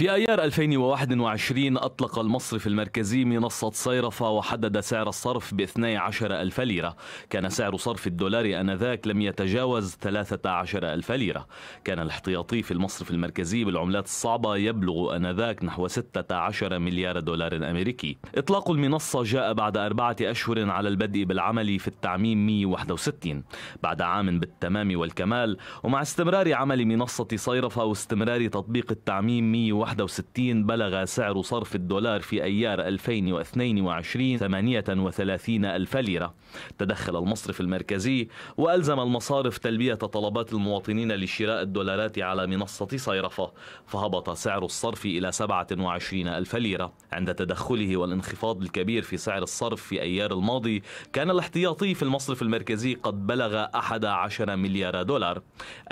في أيار 2021 أطلق المصرف المركزي منصة صيرفة وحدد سعر الصرف ب 12 ألف ليرة كان سعر صرف الدولار أنذاك لم يتجاوز 13 ألف ليرة كان الاحتياطي في المصرف المركزي بالعملات الصعبة يبلغ أنذاك نحو 16 مليار دولار أمريكي إطلاق المنصة جاء بعد أربعة أشهر على البدء بالعمل في التعميم 161 بعد عام بالتمام والكمال ومع استمرار عمل منصة صيرفة واستمرار تطبيق التعميم 161 1961 بلغ سعر صرف الدولار في أيار 2022 38 ألف ليرة تدخل المصرف المركزي وألزم المصارف تلبية طلبات المواطنين لشراء الدولارات على منصة صيرفة فهبط سعر الصرف إلى 27 ألف ليرة عند تدخله والانخفاض الكبير في سعر الصرف في أيار الماضي كان الاحتياطي في المصرف المركزي قد بلغ 11 مليار دولار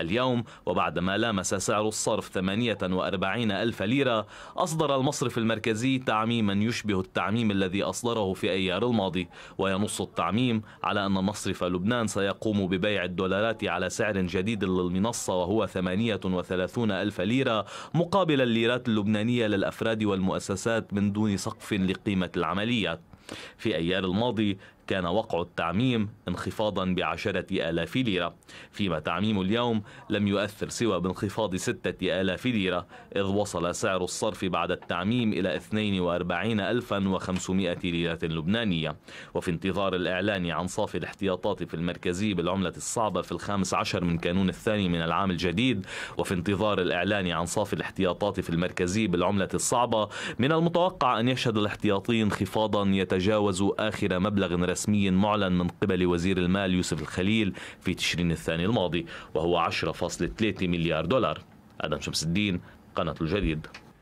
اليوم وبعدما لامس سعر الصرف 48 ألف ألف ليرة أصدر المصرف المركزي تعميما يشبه التعميم الذي أصدره في أيار الماضي وينص التعميم على أن مصرف لبنان سيقوم ببيع الدولارات على سعر جديد للمنصة وهو 38 ألف ليرة مقابل الليرات اللبنانية للأفراد والمؤسسات من دون سقف لقيمة العمليات في أيار الماضي كان وقع التعميم انخفاضا بعشرة آلاف ليرة فيما تعميم اليوم لم يؤثر سوى بانخفاض ستة آلاف ليرة إذ وصل سعر الصرف بعد التعميم إلى 42500 ليرة لبنانية وفي انتظار الإعلان عن صافي الاحتياطات في المركزي بالعملة الصعبة في الخامس عشر من كانون الثاني من العام الجديد وفي انتظار الإعلان عن صافي الاحتياطات في المركزي بالعملة الصعبة من المتوقع أن يشهد الاحتياطي انخفاضا يتجاوز آخر مبلغ رسمي رسمي معلن من قبل وزير المال يوسف الخليل في تشرين الثاني الماضي وهو 10.3 مليار دولار آدم شمس الدين قناة الجديد